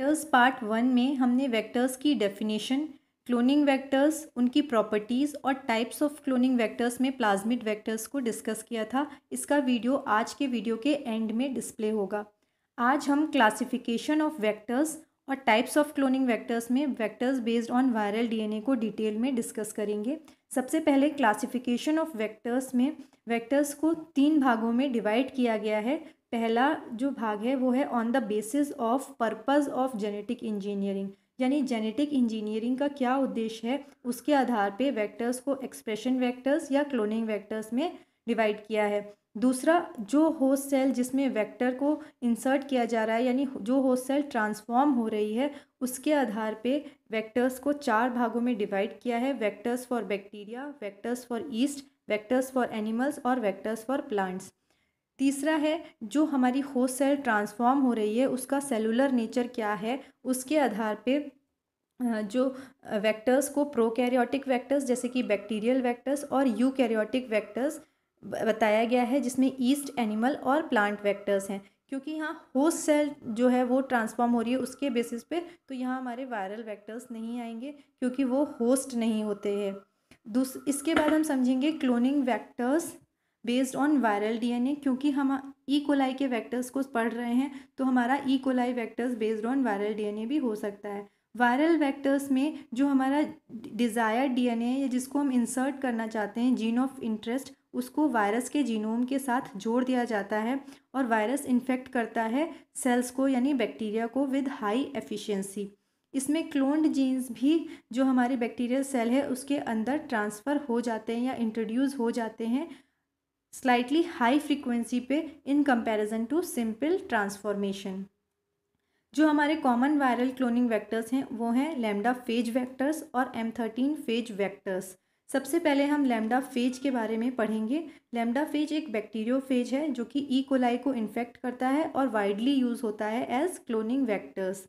Vectors part one में हमने vectors की डेफिनेशन क्लोनिंग वेक्टर्स उनकी प्रॉपर्टीज़ और टाइप्स ऑफ क्लोनिंग वेक्टर्स में प्लाज्मिड वेक्टर्स को डिस्कस किया था इसका वीडियो आज के वीडियो के एंड में डिस्प्ले होगा आज हम क्लासिफिकेशन ऑफ वेक्टर्स और टाइप्स ऑफ क्लोनिंग वेक्टर्स में vectors based on viral DNA को डिटेल में डिस्कस करेंगे सबसे पहले क्लासिफिकेशन ऑफ वेक्टर्स में वेक्टर्स को तीन भागों में डिवाइड किया गया है पहला जो भाग है वो है on the basis of purpose of genetic engineering यानी जेनेटिक इंजीनियरिंग का क्या उद्देश्य है उसके आधार पे वेक्टर्स को एक्सप्रेशन वेक्टर्स या क्लोनिंग वेक्टर्स में डिवाइड किया है दूसरा जो होस्ट सेल जिसमें वेक्टर को इंसर्ट किया जा रहा है यानी जो होस्ट सेल ट्रांसफॉर्म हो रही है उसके आधार पे वेक्टर्स को चार भागों में डिवाइड किया है vectors for bacteria vectors for yeast vectors for animals और वेक्टर्स फॉर प्लांट्स तीसरा है जो हमारी होस्ट सेल ट्रांसफॉर्म हो रही है उसका सेलुलर नेचर क्या है उसके आधार पर जो वेक्टर्स को प्रोकैरियोटिक वेक्टर्स जैसे कि बैक्टीरियल वेक्टर्स और यूकैरियोटिक वेक्टर्स बताया गया है जिसमें ईस्ट एनिमल और प्लांट वेक्टर्स हैं क्योंकि यहाँ होस्ट सेल जो है वो ट्रांसफॉर्म हो रही है उसके बेसिस पे तो यहाँ हमारे वायरल वेक्टर्स नहीं आएंगे क्योंकि वो होस्ट नहीं होते हैं दूस इसके बाद हम समझेंगे cloning vectors based on viral DNA क्योंकि हम ई e. कोलाई के वेक्टर्स को पढ़ रहे हैं तो हमारा E coli vectors based on viral DNA भी हो सकता है वायरल वेक्टर्स में जो हमारा डिज़ायर डीएनए या जिसको हम इंसर्ट करना चाहते हैं जीन ऑफ इंटरेस्ट उसको वायरस के जीनोम के साथ जोड़ दिया जाता है और वायरस इन्फेक्ट करता है सेल्स को यानी बैक्टीरिया को विद हाई एफिशिएंसी इसमें क्लोन्ड जीन्स भी जो हमारे बैक्टीरियल सेल है उसके अंदर ट्रांसफ़र हो जाते हैं या इंट्रोड्यूस हो जाते हैं स्लाइटली हाई फ्रीक्वेंसी पे in comparison to simple transformation जो हमारे कॉमन वायरल क्लोनिंग वेक्टर्स हैं वो हैं लेमडा फेज वेक्टर्स और एम थर्टीन फेज वेक्टर्स सबसे पहले हम लेमडा फेज के बारे में पढ़ेंगे लेमडा फेज एक बैक्टीरियो फेज है जो कि ई e. कोलाई को इन्फेक्ट करता है और वाइडली यूज़ होता है as cloning vectors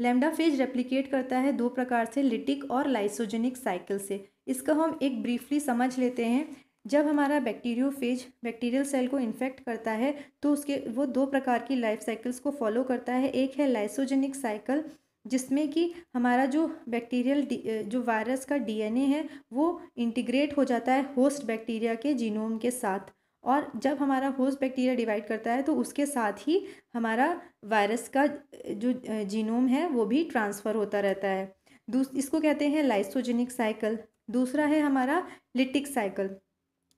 lambda phage replicate करता है दो प्रकार से लिटिक और लाइसोजेनिक साइकिल से इसका हम एक ब्रीफली समझ लेते हैं जब हमारा बैक्टीरियोफेज बैक्टीरियल सेल को इन्फेक्ट करता है तो उसके वो दो प्रकार की लाइफ साइकिल्स को फॉलो करता है एक है लाइसोजेनिक साइकिल जिसमें कि हमारा जो बैक्टीरियल जो वायरस का डीएनए है वो इंटीग्रेट हो जाता है होस्ट बैक्टीरिया के जीनोम के साथ और जब हमारा होस्ट बैक्टीरिया डिवाइड करता है तो उसके साथ ही हमारा वायरस का जो जीनोम है वो भी ट्रांसफ़र होता रहता है इसको कहते हैं लाइसोजेनिक साइकिल दूसरा है हमारा लिटिक साइकिल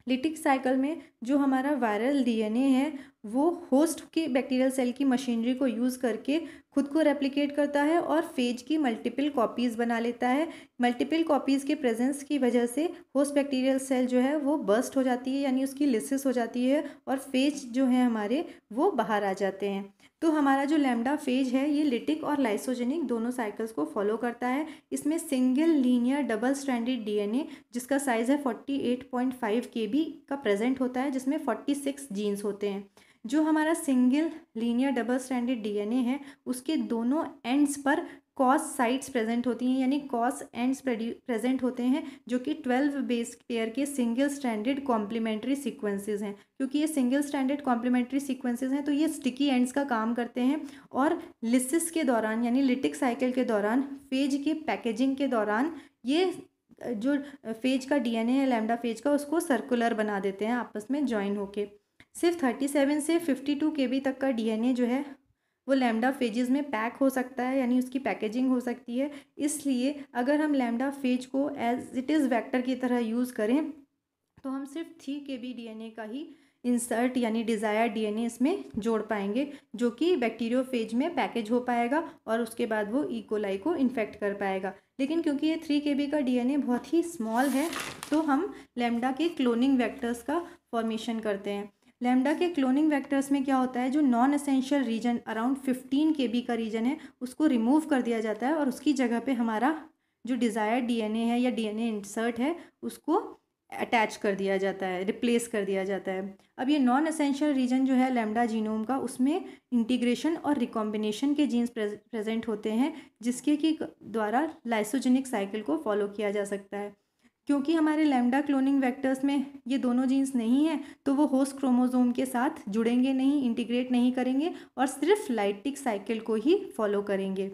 लिटिक साइकिल में जो हमारा वायरल डीएनए है वो होस्ट की बैक्टीरियल सेल की मशीनरी को यूज़ करके खुद को रेप्लिकेट करता है और फेज की मल्टीपल कॉपीज़ बना लेता है मल्टीपल कॉपीज़ के प्रेजेंस की वजह से होस्ट बैक्टीरियल सेल जो है वो बर्स्ट हो जाती है यानी उसकी लिसिस हो जाती है और फेज जो है हमारे वो बाहर आ जाते हैं तो हमारा जो लैम्डा फेज है ये लिटिक और लाइसोजेनिक दोनों साइकिल्स को फॉलो करता है इसमें single linear double standard DNA जिसका साइज़ है 48.5 केबी का प्रेजेंट होता है जिसमें 46 जीन्स होते हैं जो हमारा single linear double standard DNA है उसके दोनों एंड्स पर कॉस साइट्स प्रेजेंट होती हैं यानी कॉस एंड्स प्रेजेंट होते हैं जो कि ट्वेल्व बेस पेयर के सिंगल स्टैंडर्ड कॉम्प्लीमेंट्री सीक्वेंसेस हैं क्योंकि ये सिंगल स्टैंडर्ड कॉम्प्लीमेंट्री सीक्वेंसेस हैं तो ये स्टिकी एंड्स का काम करते हैं और लिसिस के दौरान यानी लिटिक साइकिल के दौरान फेज के पैकेजिंग के दौरान ये जो फेज का डीएनए है लैमडा फेज का उसको सर्कुलर बना देते हैं आपस में ज्वाइन होकर सिर्फ थर्टी सेवन से फिफ्टी टू के बी तक का डीएनए जो है वो लैमडा फेजेस में पैक हो सकता है यानी उसकी पैकेजिंग हो सकती है इसलिए अगर हम लैमडा फेज को एज इट इज़ वैक्टर की तरह यूज़ करें तो हम सिर्फ थ्री के बी डीएनए का ही इंसर्ट यानी डिज़ायर डीएनए इसमें जोड़ पाएंगे जो कि बैक्टीरियो फ़ेज में पैकेज हो पाएगा और उसके बाद वो ईकोलाई e. को इन्फेक्ट कर पाएगा लेकिन क्योंकि ये थ्री के का डीएनए बहुत ही स्मॉल है तो हम लेमडा के क्लोनिंग वेक्टर्स का फॉर्मेशन करते हैं लैम्डा के क्लोनिंग वेक्टर्स में क्या होता है जो non essential region around fifteen K B का रीजन है उसको रिमूव कर दिया जाता है और उसकी जगह पे हमारा जो एन डीएनए है या डीएनए इंसर्ट है उसको अटैच कर दिया जाता है रिप्लेस कर दिया जाता है अब ये नॉन असेंशियल रीजन जो है लैम्डा जीनोम का उसमें इंटीग्रेशन और रिकॉम्बिनेशन के जीन्स प्रेजेंट होते हैं जिसके कि द्वारा लाइसोजेनिक साइकिल को फॉलो किया जा सकता है क्योंकि हमारे लैम्डा क्लोनिंग वेक्टर्स में ये दोनों जीन्स नहीं हैं तो वो होस्ट क्रोमोजोम के साथ जुड़ेंगे नहीं इंटीग्रेट नहीं करेंगे और सिर्फ लाइटिक साइकिल को ही फॉलो करेंगे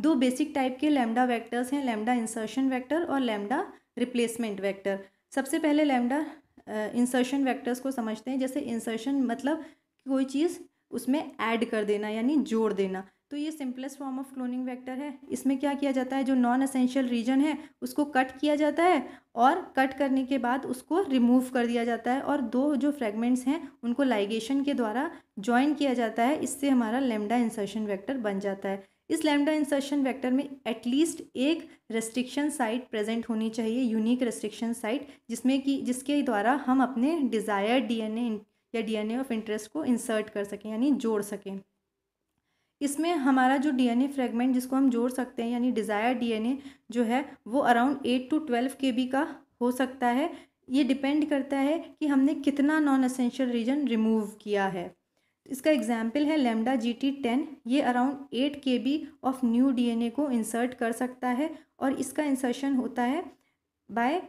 दो बेसिक टाइप के लैम्डा वेक्टर्स हैं लैम्डा इंसर्शन वेक्टर और लैम्डा रिप्लेसमेंट वेक्टर सबसे पहले लैम्डा इंसर्शन वेक्टर्स को समझते हैं जैसे इंसर्शन मतलब कोई चीज़ उसमें ऐड कर देना यानी जोड़ देना तो ये simplest form of cloning vector है इसमें क्या किया जाता है जो नॉन असेंशियल रीजन है उसको कट किया जाता है और कट करने के बाद उसको रिमूव कर दिया जाता है और दो जो फ्रेगमेंट्स हैं उनको लाइगेशन के द्वारा ज्वाइन किया जाता है इससे हमारा लेमडा इंसर्शन वैक्टर बन जाता है इस लेमडा इंसर्शन वैक्टर में एटलीस्ट एक रेस्ट्रिक्शन साइट प्रेजेंट होनी चाहिए यूनिक रेस्ट्रिक्शन साइट जिसमें कि जिसके द्वारा हम अपने डिज़ायर डी या डी ऑफ इंटरेस्ट को इंसर्ट कर सकें यानी जोड़ सकें इसमें हमारा जो डीएनए फ्रेगमेंट जिसको हम जोड़ सकते हैं यानी डिज़ायर डीएनए जो है वो around eight to twelve K B का हो सकता है ये डिपेंड करता है कि हमने कितना नॉन असेंशियल रीजन रिमूव किया है इसका एग्जाम्पल है लेमडा जी टी टेन ये around eight K B of new DNA को इंसर्ट कर सकता है और इसका इंसर्शन होता है by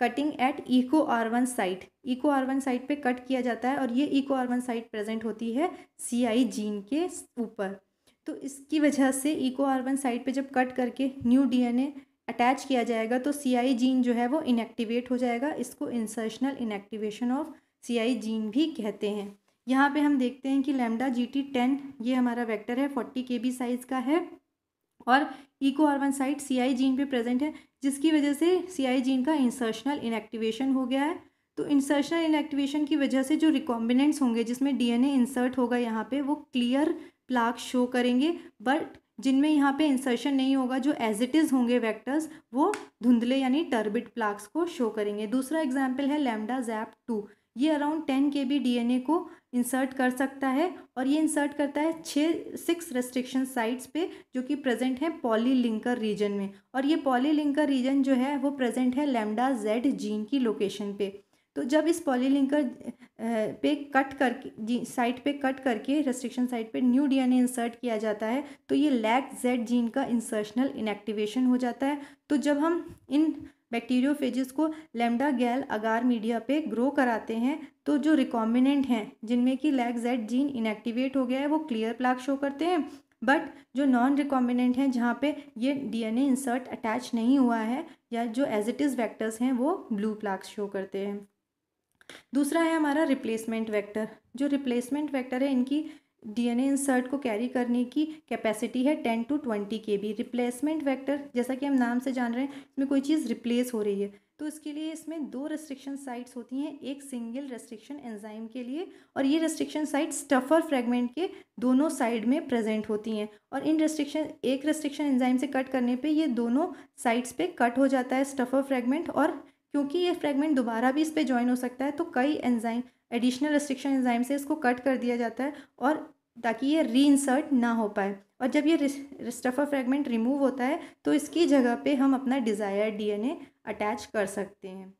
cutting at eco R one site eco R one site पे कट किया जाता है और ये eco R one site present होती है सी आई जीन के ऊपर तो इसकी वजह से इको आर वन साइड पर जब कट करके न्यू डीएनए अटैच किया जाएगा तो सीआई जीन जो है वो इनएक्टिवेट हो जाएगा इसको insertional inactivation of CI gene भी कहते हैं यहाँ पे हम देखते हैं कि लेमडा जी टी टेन ये हमारा वेक्टर है फोर्टी के बी साइज़ का है और eco R one site C I gene पर प्रेजेंट है जिसकी वजह से सी आई जीन का इंसर्शनल इनएक्टिवेशन हो गया है तो इंसर्शनल इनएक्टिवेशन की वजह से जो रिकॉम्बिनेंट्स होंगे जिसमें डीएनए इंसर्ट होगा यहाँ पे वो क्लियर प्लाक शो करेंगे बट जिनमें यहाँ पे इंसर्शन नहीं होगा जो एज इट इज़ होंगे वेक्टर्स वो धुंधले यानी टर्बिट प्लाक्स को शो करेंगे दूसरा एग्जाम्पल है लेमडा जैप टू ये around ten K B D को इंसर्ट कर सकता है और ये इंसर्ट करता है छः सिक्स रेस्ट्रिक्शन साइट्स पे जो कि प्रेजेंट है पॉली लिंकर रीजन में और ये पॉली लिंकर रीजन जो है वो प्रेजेंट है लेमडा जेड जीन की लोकेशन पे तो जब इस पॉलीलिंकर पे कट करके जी साइट पे कट करके रेस्ट्रिक्शन साइट पे न्यू डीएनए इंसर्ट किया जाता है तो ये लैक जेड जीन का इंसर्शनल इनएक्टिवेशन हो जाता है तो जब हम इन बैक्टीरियोफेजेस को लेमडा गैल अगार मीडिया पे ग्रो कराते हैं तो जो रिकॉम्बिनेंट हैं जिनमें कि लैक जेड जीन इनएक्टिवेट हो गया है वो क्लियर प्लाक शो करते हैं बट जो नॉन रिकॉम्बिनेंट हैं जहाँ पे ये डीएनए इंसर्ट अटैच नहीं हुआ है या जो एज इट इज़ वैक्टर्स हैं वो ब्लू प्लाक्स शो करते हैं दूसरा है हमारा रिप्लेसमेंट वेक्टर जो रिप्लेसमेंट वेक्टर है इनकी डीएनए इंसर्ट को कैरी करने की कैपेसिटी है ten to twenty K B replacement vector जैसा कि हम नाम से जान रहे हैं इसमें कोई चीज़ रिप्लेस हो रही है तो इसके लिए इसमें दो रेस्ट्रिक्शन साइट्स होती हैं एक सिंगल रेस्ट्रिक्शन एंजाइम के लिए और ये रेस्ट्रिक्शन साइट स्टफर फ्रेगमेंट के दोनों साइड में प्रेजेंट होती हैं और इन रेस्ट्रिक्शन एक रेस्ट्रिक्शन एंजाइम से कट करने पे ये दोनों साइड्स पे कट हो जाता है स्टफर फ्रेगमेंट और क्योंकि ये फ्रेगमेंट दोबारा भी इस पर ज्वाइन हो सकता है तो कई एंजाइम एडिशनल रिस्ट्रिक्शन एंजाइम से इसको कट कर दिया जाता है और ताकि ये री इंसर्ट ना हो पाए और जब ये रिस्टफा फ्रेगमेंट रिमूव होता है तो इसकी जगह पे हम अपना डिज़ायर डीएनए अटैच कर सकते हैं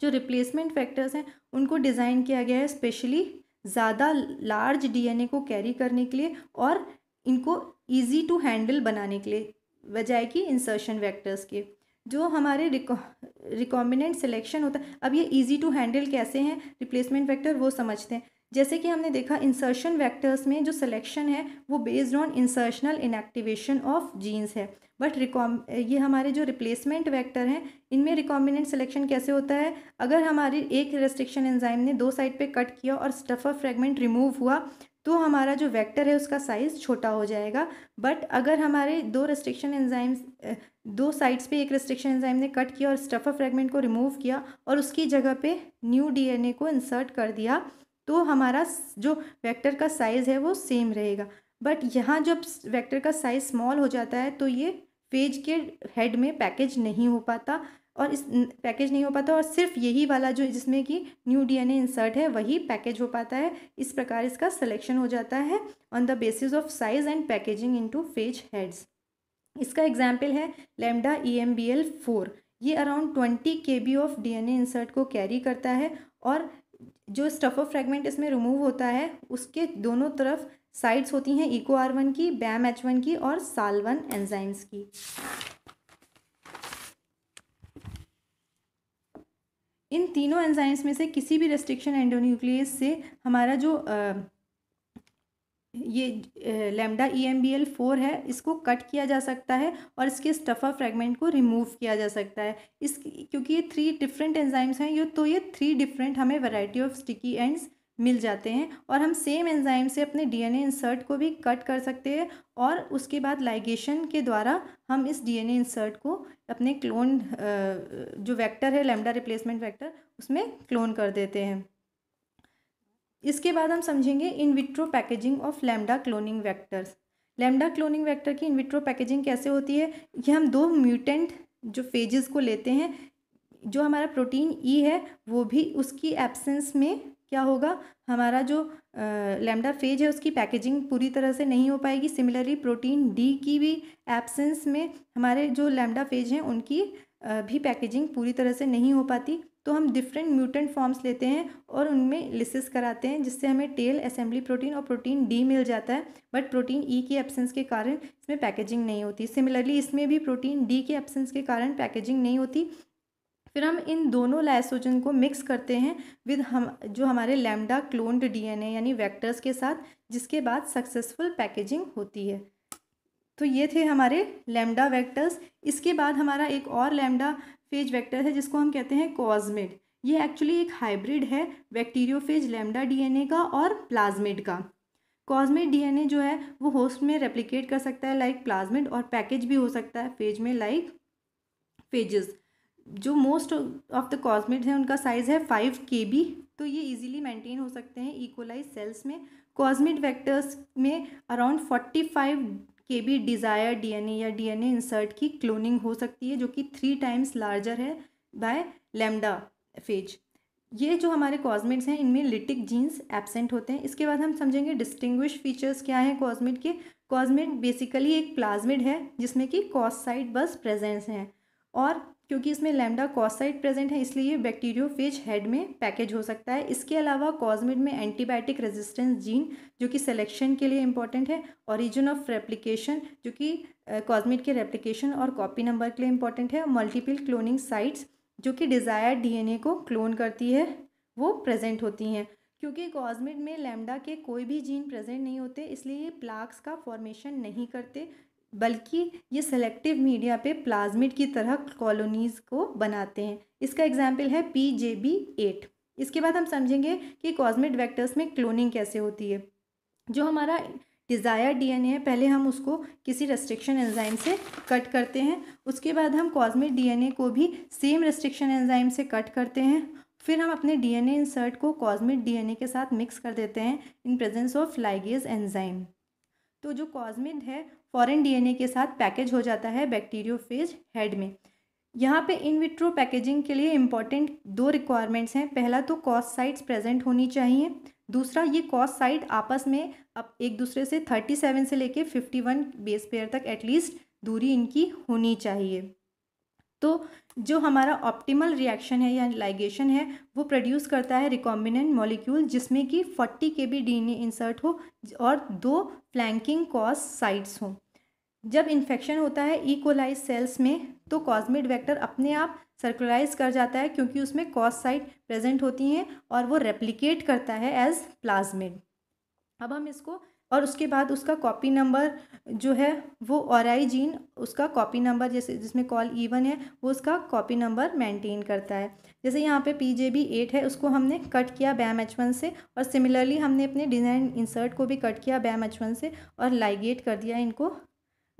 जो रिप्लेसमेंट फैक्टर्स हैं उनको डिज़ाइन किया गया है स्पेशली ज़्यादा लार्ज डीएनए को कैरी करने के लिए और इनको ईजी टू हैंडल बनाने के लिए बजाय कि इंसर्शन वैक्टर्स के जो हमारे रिकॉम्बिनेंट सिलेक्शन होता है अब ये इजी टू हैंडल कैसे हैं रिप्लेसमेंट वेक्टर वो समझते हैं जैसे कि हमने देखा इंसर्शन वेक्टर्स में जो सिलेक्शन है वो based on insertional inactivation of genes है बट रिकॉम ये हमारे जो रिप्लेसमेंट वेक्टर हैं इनमें रिकॉम्बिनेंट सिलेक्शन कैसे होता है अगर हमारी एक रेस्ट्रिक्शन एंजाइम ने दो साइड पे कट किया और स्टफर फ्रेगमेंट रिमूव हुआ तो हमारा जो वेक्टर है उसका साइज़ छोटा हो जाएगा बट अगर हमारे दो रेस्ट्रिक्शन एंजाइम्स दो साइड्स पे एक रेस्ट्रिक्शन एंजाइम ने कट किया और स्टफर फ्रेगमेंट को रिमूव किया और उसकी जगह पे न्यू डीएनए को इंसर्ट कर दिया तो हमारा जो वेक्टर का साइज़ है वो सेम रहेगा बट यहाँ जब वेक्टर का साइज़ स्मॉल हो जाता है तो ये पेज के हेड में पैकेज नहीं हो पाता और इस पैकेज नहीं हो पाता और सिर्फ यही वाला जो जिसमें कि न्यू डीएनए इंसर्ट है वही पैकेज हो पाता है इस प्रकार इसका सिलेक्शन हो जाता है on the basis of size and packaging into phage heads इसका एग्जाम्पल है lambda E M B L four ये around twenty K B of DNA insert को कैरी करता है और जो ऑफ फ्रेगमेंट इसमें रिमूव होता है उसके दोनों तरफ साइड्स होती हैं इको आर वन की बैम एच वन की और सालवन एंजाइम्स की इन तीनों एंजाइम्स में से किसी भी रेस्ट्रिक्शन एंडोन्यूक्लियस से हमारा जो आ, ये lambda E M B L four है इसको कट किया जा सकता है और इसके स्टफा फ्रेगमेंट को रिमूव किया जा सकता है इस क्योंकि ये थ्री डिफरेंट एंजाइम्स हैं ये तो ये थ्री डिफरेंट हमें वैरायटी ऑफ स्टिकी एंड्स मिल जाते हैं और हम सेम एंजाइम से अपने डीएनए इंसर्ट को भी कट कर सकते हैं और उसके बाद लाइगेशन के द्वारा हम इस डीएनए इंसर्ट को अपने क्लोन जो वेक्टर है लेमडा रिप्लेसमेंट वेक्टर उसमें क्लोन कर देते हैं इसके बाद हम समझेंगे in vitro packaging of lambda cloning vectors lambda cloning vector की इन विट्रो पैकेजिंग कैसे होती है कि हम दो म्यूटेंट जो फेजेस को लेते हैं जो हमारा प्रोटीन ई e है वो भी उसकी एब्सेंस में क्या होगा हमारा जो लैम्डा फेज है उसकी पैकेजिंग पूरी तरह से नहीं हो पाएगी सिमिलरली प्रोटीन डी की भी एब्सेंस में हमारे जो लैम्डा फेज हैं उनकी भी पैकेजिंग पूरी तरह से नहीं हो पाती तो हम डिफरेंट म्यूटेंट फॉर्म्स लेते हैं और उनमें लिसिस कराते हैं जिससे हमें टेल असेंबली प्रोटीन और प्रोटीन डी मिल जाता है बट प्रोटीन ई e की एब्सेंस के कारण इसमें पैकेजिंग नहीं होती सिमिलरली इसमें भी प्रोटीन डी के एब्सेंस के कारण पैकेजिंग नहीं होती फिर हम इन दोनों लाइसोजन को मिक्स करते हैं विद हम जो हमारे लैमडा क्लोन्ड डीएनए यानी वेक्टर्स के साथ जिसके बाद सक्सेसफुल पैकेजिंग होती है तो ये थे हमारे लैमडा वेक्टर्स इसके बाद हमारा एक और लैमडा फेज वेक्टर है जिसको हम कहते हैं कॉजमिड ये एक्चुअली एक हाइब्रिड है बैक्टीरियोफेज लैमडा डीएनए का और प्लाज्मिड का कॉजमिड डीएनए जो है वो होस्ट में रेप्लिकेट कर सकता है लाइक प्लाज्मिड और पैकेज भी हो सकता है फेज में लाइक फेजेस जो मोस्ट ऑफ द कॉस्मेट्स हैं उनका साइज़ है फाइव के बी तो ये इजीली मेंटेन हो सकते हैं इकोलाइज सेल्स में कॉस्मिट वेक्टर्स में around forty five K B desire DNA या डीएनए इंसर्ट की क्लोनिंग हो सकती है जो कि थ्री टाइम्स लार्जर है बाय लेमडा फेज ये जो हमारे कॉस्मिट्स हैं इनमें लिटिक जीन्स एबसेंट होते हैं इसके बाद हम समझेंगे डिस्टिंग्विश फीचर्स क्या हैं कॉस्मिट के कॉस्मिट बेसिकली एक प्लाज्मिड है जिसमें कि कॉस साइड बस प्रेजेंस हैं और क्योंकि इसमें लेमडा कॉसाइड प्रेजेंट है इसलिए बैक्टीरियो फेज हेड में पैकेज हो सकता है इसके अलावा कॉजमिड में एंटीबायोटिक रेजिस्टेंस जीन जो कि सिलेक्शन के लिए इंपॉर्टेंट है ओरिजिन ऑफ रेप्लिकेशन जो कि कॉजमिड के रेप्लिकेशन और कॉपी नंबर के लिए इंपॉर्टेंट है मल्टीपल क्लोनिंग साइट्स जो कि डिज़ायर्ड डीएनए को क्लोन करती है वो प्रेजेंट होती हैं क्योंकि कॉजमिड में लैम्डा के कोई भी जीन प्रेजेंट नहीं होते इसलिए ये प्लाक्स का फॉर्मेशन नहीं करते बल्कि ये सेलेक्टिव मीडिया पे प्लाज्मिड की तरह कॉलोनीज़ को बनाते हैं इसका एग्जाम्पल है पी जे बी एट इसके बाद हम समझेंगे कि कॉस्मिड वेक्टर्स में क्लोनिंग कैसे होती है जो हमारा डिज़ायर डीएनए है पहले हम उसको किसी रेस्ट्रिक्शन एंजाइम से कट करते हैं उसके बाद हम कॉस्मिक डीएनए को भी सेम रेस्ट्रिक्शन एंजाइम से कट करते हैं फिर हम अपने डीएनए इंसर्ट को कॉस्मिक डीएनए के साथ मिक्स कर देते हैं in presence of ligase enzyme तो जो कॉस्मिड है फॉरेन डीएनए के साथ पैकेज हो जाता है बैक्टीरियोफेज हेड में यहाँ पे इन विट्रो पैकेजिंग के लिए इम्पॉर्टेंट दो रिक्वायरमेंट्स हैं पहला तो कॉस्ट साइट्स प्रेजेंट होनी चाहिए दूसरा ये कॉस्ट साइट आपस में अब एक दूसरे से थर्टी सेवन से लेके फिफ्टी वन बेस पेयर तक एटलीस्ट दूरी इनकी होनी चाहिए तो जो हमारा ऑप्टिमल रिएक्शन है या लाइगेशन है वो प्रोड्यूस करता है रिकॉम्बिनेंट मॉलिक्यूल जिसमें कि 40 के बी डी इंसर्ट हो और दो फ्लैंकिंग कॉज साइट्स हो जब इन्फेक्शन होता है इकोलाइज e सेल्स में तो कॉस्मिड वेक्टर अपने आप सर्कुलाइज कर जाता है क्योंकि उसमें कॉस साइट प्रेजेंट होती हैं और वो रेप्लिकेट करता है एज प्लाज्मिड अब हम इसको और उसके बाद उसका कॉपी नंबर जो है वो आई जीन उसका कॉपी नंबर जैसे जिसमें कॉल ई वन है वो उसका कॉपी नंबर मेंटेन करता है जैसे यहाँ पे पी जे बी एट है उसको हमने कट किया बैम एच वन से और सिमिलरली हमने अपने डिज़ाइन इंसर्ट को भी कट किया बैम एच वन से और लाइगेट कर दिया इनको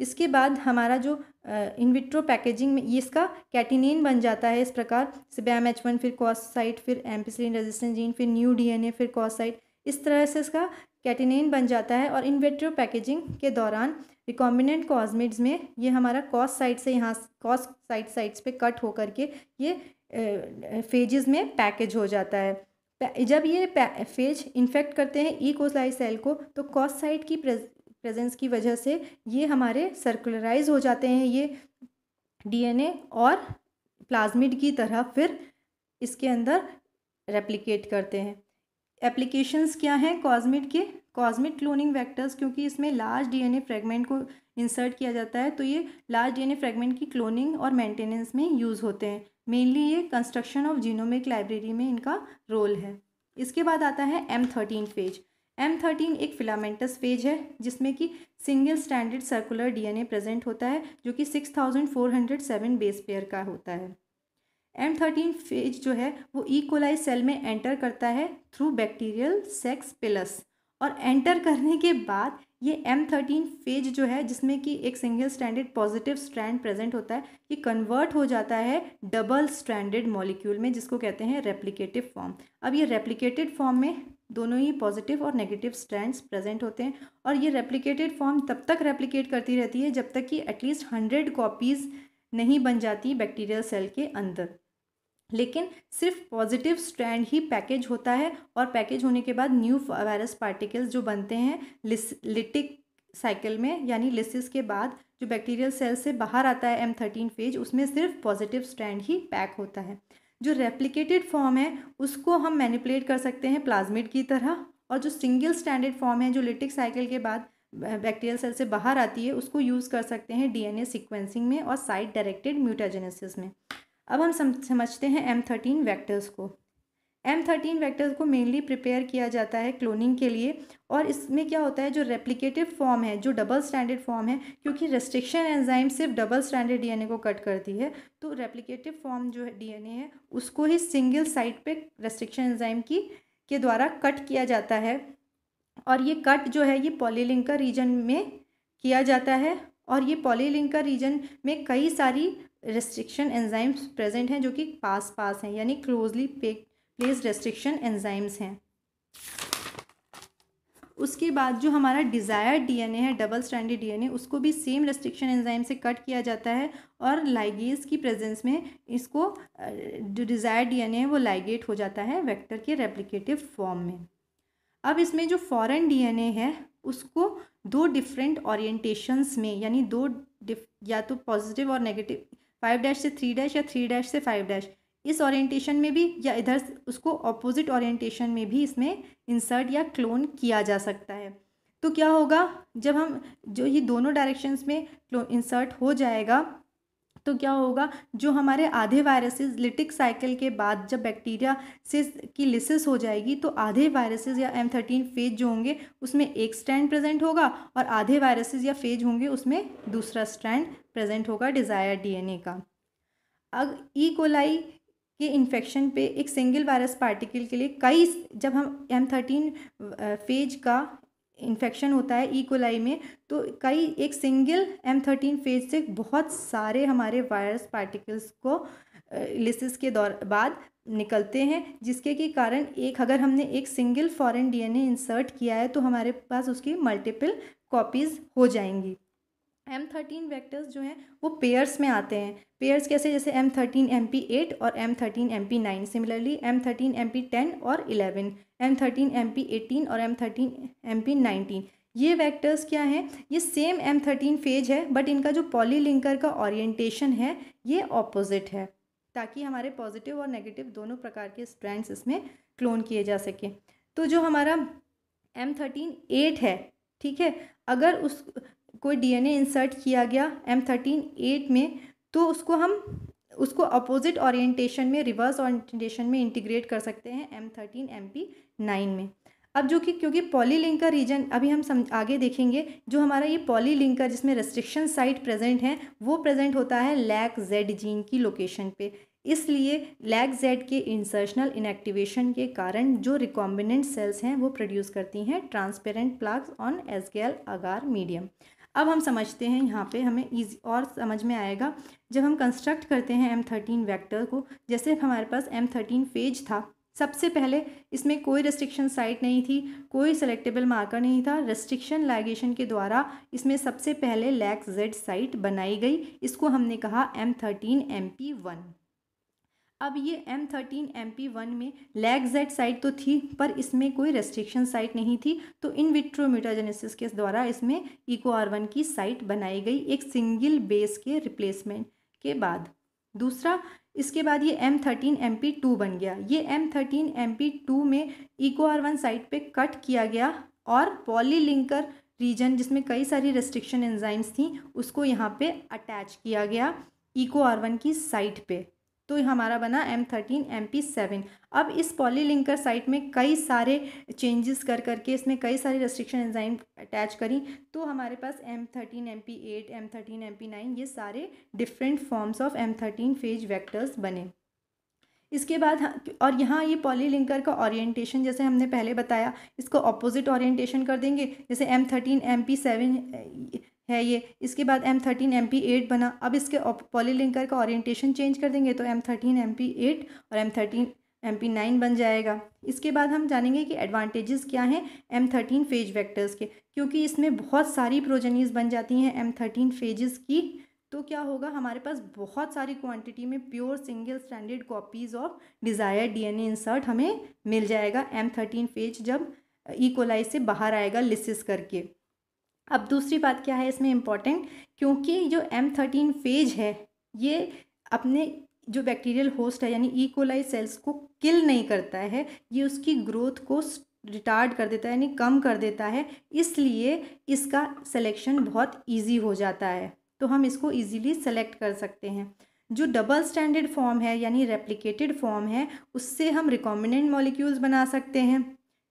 इसके बाद हमारा जो इनविट्रो पैकेजिंग में ये इसका कैटिनिन बन जाता है इस प्रकार से बैम एच वन फिर कॉस साइट फिर एम्पिसलिन रेजिस्टेंट जीन फिर न्यू ए फिर साइट इस तरह से इसका कैटिनिन बन जाता है और इन वेट्रो पैकेजिंग के दौरान रिकॉम्बिनेंट कॉजमिड्स में ये हमारा कॉस साइड से यहाँ कॉस साइड साइड्स पे कट हो करके ये फेजेस में पैकेज हो जाता है जब ये फेज इन्फेक्ट करते हैं ई कोसलाई सेल को तो कॉस साइड की प्रेजेंस की वजह से ये हमारे सर्कुलराइज हो जाते हैं ये डीएनए और प्लाज्मिड की तरह फिर इसके अंदर रेप्लिकेट करते हैं एप्लीकेशंस क्या हैं कॉस्मिट के कॉस्मिट क्लोनिंग वेक्टर्स क्योंकि इसमें लार्ज डीएनए फ्रेगमेंट को इंसर्ट किया जाता है तो ये लार्ज डीएनए फ्रेगमेंट की क्लोनिंग और मेंटेनेंस में यूज़ होते हैं मेनली ये कंस्ट्रक्शन ऑफ जीनोमिक लाइब्रेरी में इनका रोल है इसके बाद आता है M thirteen phage M thirteen एक फिलामेंटस फेज है जिसमें कि single standard circular DNA present होता है जो कि six thousand four hundred seven base pair का होता है एम थर्टीन फेज जो है वो ईकोलाई e. सेल में एंटर करता है थ्रू बैक्टीरियल सेक्स पिलस और एंटर करने के बाद ये एम थर्टीन फेज जो है जिसमें कि एक single standard positive strand present होता है ये कन्वर्ट हो जाता है डबल स्ट्रैंडेड मॉलिक्यूल में जिसको कहते हैं रेप्लिकेटिव फॉर्म अब ये रेप्लिकेटेड फॉर्म में दोनों ही पॉजिटिव और नेगेटिव स्ट्रैंड्स प्रेजेंट होते हैं और ये रेप्लिकेटेड फॉर्म तब तक रेप्लिकेट करती रहती है जब तक कि एटलीस्ट हंड्रेड कॉपीज़ नहीं बन जाती बैक्टीरियल सेल के अंदर लेकिन सिर्फ पॉजिटिव स्ट्रैंड ही पैकेज होता है और पैकेज होने के बाद न्यू वायरस पार्टिकल्स जो बनते हैं लिटिक साइकिल में यानी लिसिस के बाद जो बैक्टीरियल सेल से बाहर आता है एम थर्टीन फेज उसमें सिर्फ पॉजिटिव स्ट्रैंड ही पैक होता है जो रेप्लिकेटेड फॉर्म है उसको हम मैनिपुलेट कर सकते हैं प्लाज्मिड की तरह और जो सिंगल स्टैंडर्ड फॉर्म है जो लिटिक साइकिल के बाद बैक्टीरियल सेल से बाहर आती है उसको यूज़ कर सकते हैं डीएनए सीक्वेंसिंग में और साइट डायरेक्टेड म्यूटाजेनेसिस में अब हम समझते हैं एम थर्टीन वैक्टर्स को एम थर्टीन वैक्टर्स को मेनली प्रिपेयर किया जाता है क्लोनिंग के लिए और इसमें क्या होता है जो रेप्लिकेटिव फॉर्म है जो डबल स्टैंडर्ड फॉर्म है क्योंकि रेस्ट्रिक्शन एंजाइम सिर्फ डबल स्टैंडर्ड डीएनए को कट करती है तो रेप्लिकेटिव फॉर्म जो है डीएनए है उसको ही सिंगल साइड पे रेस्ट्रिक्शन एंजाइम की के द्वारा कट किया जाता है और ये कट जो है ये पॉलीलिंकर रीजन में किया जाता है और ये पॉलीलिंकर रीजन में कई सारी रेस्ट्रिक्शन एंजाइम्स प्रेजेंट हैं जो कि पास पास हैं यानी क्लोजली प्लेस रेस्ट्रिक्शन एंजाइम्स हैं उसके बाद जो हमारा डिज़ायर डीएनए है डबल स्टैंडर्ड डीएनए उसको भी सेम रेस्ट्रिक्शन एंजाइम से कट किया जाता है और लाइगेज की प्रेजेंस में इसको जो डिज़ायर डीएनए है वो लाइगेट हो जाता है वेक्टर के रेप्लिकेटिव फॉर्म में अब इसमें जो फॉरेन डीएनए है उसको दो डिफरेंट ओरिएंटेशंस में यानी दो या तो पॉजिटिव और नेगेटिव फाइव डैश से थ्री डैश या थ्री डैश से फाइव डैश इस ओरिएंटेशन में भी या इधर उसको ऑपोजिट ओरिएंटेशन में भी इसमें इंसर्ट या क्लोन किया जा सकता है तो क्या होगा जब हम जो ये दोनों डायरेक्शंस में इंसर्ट हो जाएगा तो क्या होगा जो हमारे आधे वायरसेस लिटिक साइकिल के बाद जब बैक्टीरिया से की लिसिस हो जाएगी तो आधे वायरसेस या एम थर्टीन फेज जो होंगे उसमें एक स्ट्रैंड प्रेजेंट होगा और आधे वायरसेस या फेज होंगे उसमें दूसरा स्ट्रैंड प्रेजेंट होगा डिज़ायर डीएनए का अब ई e. कोलाई के इन्फेक्शन पे एक सिंगल वायरस पार्टिकल के लिए कई जब हम एम थर्टीन फेज का इन्फेक्शन होता है ई e. कोलाई में तो कई एक सिंगल एम थर्टीन फेज से बहुत सारे हमारे वायरस पार्टिकल्स को लिसिस के दौर बाद निकलते हैं जिसके के कारण एक अगर हमने एक सिंगल फॉरेन डीएनए इंसर्ट किया है तो हमारे पास उसकी मल्टीपल कॉपीज़ हो जाएंगी एम थर्टीन वैक्टर्स जो हैं वो पेयर्स में आते हैं पेयर्स कैसे जैसे M thirteen M P eight और M thirteen M P nine similarly M thirteen M P ten और eleven M thirteen M P eighteen और M thirteen M P nineteen ये वेक्टर्स क्या हैं ये सेम एम थर्टीन फेज है but इनका जो पॉली लिंकर का ऑरिएंटेशन है ये ऑपोजिट है ताकि हमारे पॉजिटिव और नेगेटिव दोनों प्रकार के स्ट्रैंड्स इसमें क्लोन किए जा सके तो जो हमारा एम थर्टीन एट है ठीक है अगर उस कोई डीएनए इंसर्ट किया गया एम थर्टीन एट में तो उसको हम उसको अपोजिट ऑरिएंटेशन में रिवर्स ऑरिएंटेशन में इंटीग्रेट कर सकते हैं M thirteen M P nine में अब जो कि क्योंकि पॉलीलिंक का रीजन अभी हम सम आगे देखेंगे जो हमारा ये पॉलीलिंक का जिसमें रेस्ट्रिक्शन साइट प्रेजेंट है वो प्रेजेंट होता है लैक जेड जीन की लोकेशन पे इसलिए लैक जेड के इंसर्शनल इनएक्टिवेशन के कारण जो रिकॉम्बिनेंट सेल्स हैं वो प्रोड्यूस करती हैं transparent plaques on X gal agar medium अब हम समझते हैं यहाँ पे हमें ईजी और समझ में आएगा जब हम कंस्ट्रक्ट करते हैं एम थर्टीन वैक्टर को जैसे हमारे पास एम थर्टीन फेज था सबसे पहले इसमें कोई रेस्ट्रिक्शन साइट नहीं थी कोई सेलेक्टेबल मार्कर नहीं था रेस्ट्रिक्शन लाइगेशन के द्वारा इसमें सबसे पहले लैक्स जेड साइट बनाई गई इसको हमने कहा M thirteen M P one अब ये M thirteen M P one में लैग जेड साइट तो थी पर इसमें कोई रेस्ट्रिक्शन साइट नहीं थी तो इन विट्रोमीटाजेनेसिस के द्वारा इसमें इको आर वन की साइट बनाई गई एक सिंगल बेस के रिप्लेसमेंट के बाद दूसरा इसके बाद ये M thirteen M P two बन गया ये M thirteen M P two में इको आर वन साइट पर कट किया गया और पॉलीलिंकर रीजन जिसमें कई सारी रेस्ट्रिक्शन एंजाइम्स थी उसको यहाँ पर अटैच किया गया इको आर वन की साइट पर तो हमारा बना M thirteen M P seven अब इस पॉलीलिंकर साइट में कई सारे चेंजेस कर करके इसमें कई सारी रेस्ट्रिक्शन एंजाइम अटैच करी तो हमारे पास M thirteen M P eight M thirteen M P nine ये सारे different forms of M thirteen phage vectors बने इसके बाद और यहाँ ये पॉलीलिंकर का ओरिएंटेशन जैसे हमने पहले बताया इसको ऑपोजिट ओरिएंटेशन कर देंगे जैसे M thirteen M P seven है ये इसके बाद M thirteen M P eight बना अब इसके पॉलीलिंकर का ओरिएंटेशन चेंज कर देंगे तो M thirteen M P eight और M thirteen M P nine बन जाएगा इसके बाद हम जानेंगे कि एडवांटेजेस क्या हैं एम थर्टीन फेज वेक्टर्स के क्योंकि इसमें बहुत सारी प्रोजेनीज बन जाती हैं एम थर्टीन फेजेस की तो क्या होगा हमारे पास बहुत सारी क्वांटिटी में pure single standard copies of desire DNA insert हमें मिल जाएगा एम थर्टीन फेज जब कोलाई से बाहर आएगा लिसिस करके अब दूसरी बात क्या है इसमें इम्पॉर्टेंट क्योंकि जो एम थर्टीन फेज है ये अपने जो बैक्टीरियल होस्ट है यानी ईकोलाई e. सेल्स को किल नहीं करता है ये उसकी ग्रोथ को रिटार्ड कर देता है यानी कम कर देता है इसलिए इसका सिलेक्शन बहुत इजी हो जाता है तो हम इसको इजीली सेलेक्ट कर सकते हैं जो डबल स्टैंडर्ड फॉर्म है यानी रेप्लिकेटेड फॉर्म है उससे हम रिकॉम्बिनेंट मॉलिक्यूल्स बना सकते हैं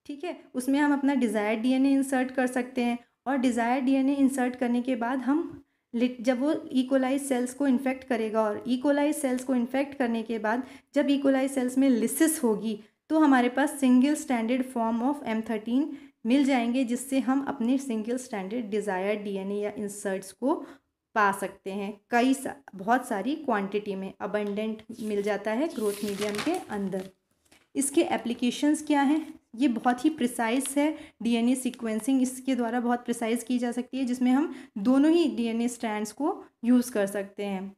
ठीक है उसमें हम अपना डिज़ायर्ड डीएनए इंसर्ट कर सकते हैं और डिज़ायर डीएनए इंसर्ट करने के बाद हम जब वो इकोलाइज सेल्स को इन्फेक्ट करेगा और इकोलाइज सेल्स को इन्फेक्ट करने के बाद जब इकोलाइज सेल्स में लिसिस होगी तो हमारे पास single standard form of M thirteen मिल जाएंगे जिससे हम अपने सिंगल स्टैंडर्ड डिज़ायर डीएनए या इंसर्ट्स को पा सकते हैं कई सा बहुत सारी क्वांटिटी में अबंडेंट मिल जाता है ग्रोथ मीडियम के अंदर इसके एप्लीकेशंस क्या हैं ये बहुत ही प्रिसाइज है डीएनए सीक्वेंसिंग इसके द्वारा बहुत प्रिसाइज की जा सकती है जिसमें हम दोनों ही डीएनए स्ट्रैंड्स को यूज़ कर सकते हैं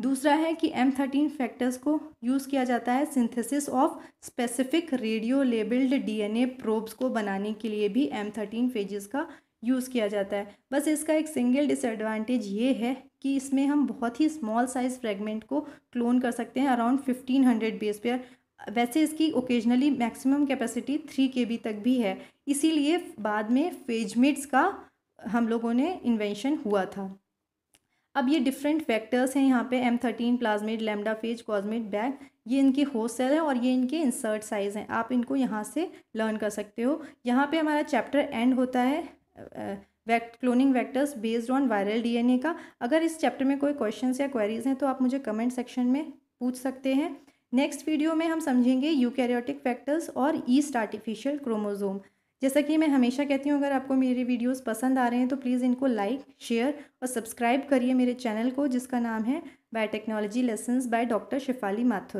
दूसरा है कि एम थर्टीन फैक्टर्स को यूज़ किया जाता है synthesis of specific radio labelled DNA probes को बनाने के लिए भी एम थर्टीन फेजेस का यूज़ किया जाता है बस इसका एक सिंगल डिसएडवांटेज ये है कि इसमें हम बहुत ही स्मॉल साइज़ फ्रेगमेंट को क्लोन कर सकते हैं around fifteen hundred base pair वैसे इसकी occasionally maximum capacity three K B तक भी है इसीलिए बाद में फेजमिट्स का हम लोगों ने इन्वेंशन हुआ था अब ये डिफरेंट फैक्टर्स हैं यहाँ पे M thirteen plasmid lambda phage cosmid BAC ये इनके होस्ट सेल हैं और ये इनके इंसर्ट साइज़ हैं आप इनको यहाँ से लर्न कर सकते हो यहाँ पे हमारा चैप्टर एंड होता है vector cloning vectors based on viral DNA का अगर इस चैप्टर में कोई क्वेश्चंस या क्वेरीज हैं तो आप मुझे कमेंट सेक्शन में पूछ सकते हैं नेक्स्ट वीडियो में हम समझेंगे यूकैरियोटिक फैक्टर्स और ईस्ट आर्टिफिशियल क्रोमोजोम जैसा कि मैं हमेशा कहती हूँ अगर आपको मेरे वीडियोस पसंद आ रहे हैं तो प्लीज़ इनको लाइक शेयर और सब्सक्राइब करिए मेरे चैनल को जिसका नाम है biotechnology lessons by doctor Shifali Mathur